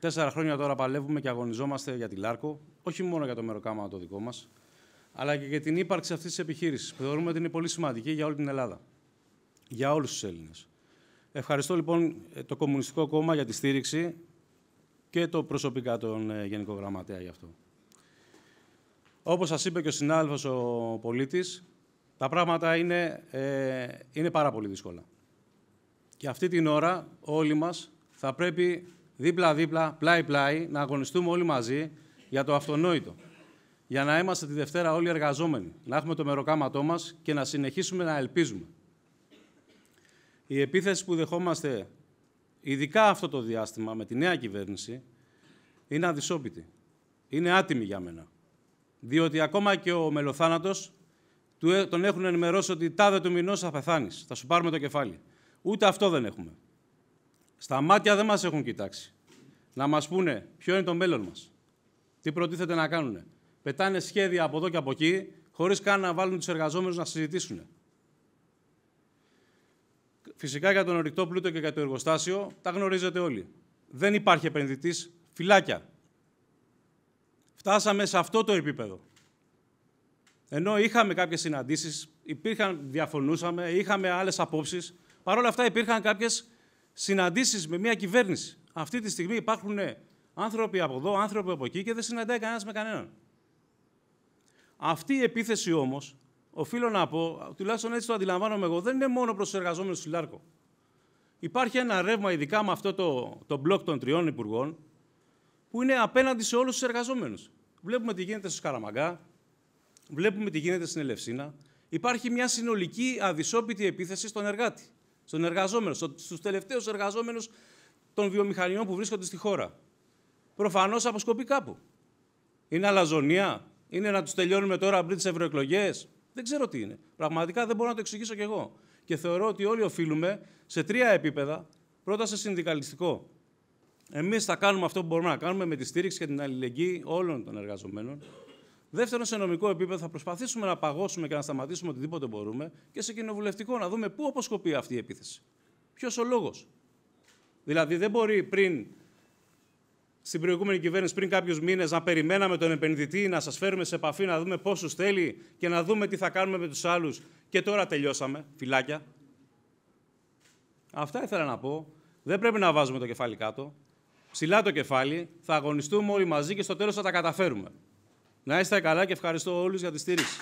Τέσσερα χρόνια τώρα παλεύουμε και αγωνιζόμαστε για τη Λάρκο, όχι μόνο για το μεροκάμα το δικό μας, αλλά και για την ύπαρξη αυτής της επιχείρησης που θεωρούμε ότι είναι πολύ σημαντική για όλη την Ελλάδα. Για όλους τους Έλληνες. Ευχαριστώ λοιπόν ε, το Κομμουνιστικό Κόμμα για τη στήριξη και το προσωπικά τον ε, Γενικό Γραμματέα γι' αυτό. Όπως σας είπε και ο συνάδελφος ο πολιτή, τα πράγματα είναι, ε, είναι πάρα πολύ δύσκολα. Και αυτή την ώρα όλοι μας θα πρέπει δίπλα-δίπλα, πλάι-πλάι, να αγωνιστούμε όλοι μαζί για το αυτονόητο. Για να είμαστε τη Δευτέρα όλοι εργαζόμενοι, να έχουμε το μεροκάματό μας και να συνεχίσουμε να ελπίζουμε. Η επίθεση που δεχόμαστε, ειδικά αυτό το διάστημα, με τη νέα κυβέρνηση, είναι αδυσόπιτη. Είναι άτιμη για μένα. Διότι ακόμα και ο μελοθάνατος ε, τον έχουν ενημερώσει ότι τάδε του μηνός θα πεθάνεις, θα σου πάρουμε το κεφάλι. Ούτε αυτό δεν έχουμε. Στα μάτια δεν μας έχουν κοιτάξει. Να μας πούνε ποιο είναι το μέλλον μας. Τι προτίθεται να κάνουν. Πετάνε σχέδια από εδώ και από εκεί, χωρίς καν να βάλουν τους εργαζόμενους να συζητήσουν. Φυσικά για τον ορυκτό πλούτο και για το εργοστάσιο τα γνωρίζετε όλοι. Δεν υπάρχει επενδυτής, φυλάκια. Φτάσαμε σε αυτό το επίπεδο. Ενώ είχαμε κάποιες συναντήσεις, υπήρχαν, διαφωνούσαμε, είχαμε άλλες απόψεις. Παρ' αυτά υπήρχαν κάποιες συναντήσεις με μια κυβέρνηση. Αυτή τη στιγμή υπάρχουν ναι, άνθρωποι από εδώ, άνθρωποι από εκεί και δεν συναντάει κανένας με κανέναν. Αυτή η επίθεση όμως, οφείλω να πω, τουλάχιστον έτσι το αντιλαμβάνομαι εγώ, δεν είναι μόνο προς τους εργαζόμενους του Λάρκο. Υπάρχει ένα ρεύμα, ειδικά με αυτό το, το μπλοκ των τριών υπουργών, που είναι απέναντι σε όλους τους εργαζόμενους. Βλέπουμε τι γίνεται στο Σκαραμαγκά, βλέπουμε τι γίνεται στην Ελευσίνα. Υπάρχει μια συνολική αδυσόπιτη επίθεση στον εργάτη στον εργαζόμενο, στους τελευταίους εργαζόμενους των βιομηχανιών που βρίσκονται στη χώρα. Προφανώς αποσκοπεί κάπου. Είναι αλαζονία, είναι να τους τελειώνουμε τώρα πριν τις ευρωεκλογές. Δεν ξέρω τι είναι. Πραγματικά δεν μπορώ να το εξηγήσω κι εγώ. Και θεωρώ ότι όλοι οφείλουμε σε τρία επίπεδα. Πρώτα σε συνδικαλιστικό. Εμείς θα κάνουμε αυτό που μπορούμε να κάνουμε με τη στήριξη και την αλληλεγγύη όλων των εργαζομένων. Δεύτερον, σε νομικό επίπεδο θα προσπαθήσουμε να παγώσουμε και να σταματήσουμε οτιδήποτε μπορούμε και σε κοινοβουλευτικό να δούμε πού αποσκοπεί αυτή η επίθεση. Ποιος ο λόγος. Δηλαδή, δεν μπορεί πριν στην προηγούμενη κυβέρνηση, πριν κάποιους μήνες, να περιμέναμε τον επενδυτή, να σας φέρουμε σε επαφή, να δούμε πόσους θέλει και να δούμε τι θα κάνουμε με τους άλλους. Και τώρα τελειώσαμε. Φυλάκια. Αυτά ήθελα να πω. Δεν πρέπει να βάζουμε το κεφάλι κάτω. Ψηλά το κεφάλι. Θα αγωνιστούμε όλοι μαζί και στο τέλος θα τα καταφέρουμε. Να είστε καλά και ευχαριστώ όλους για τη στήριξη.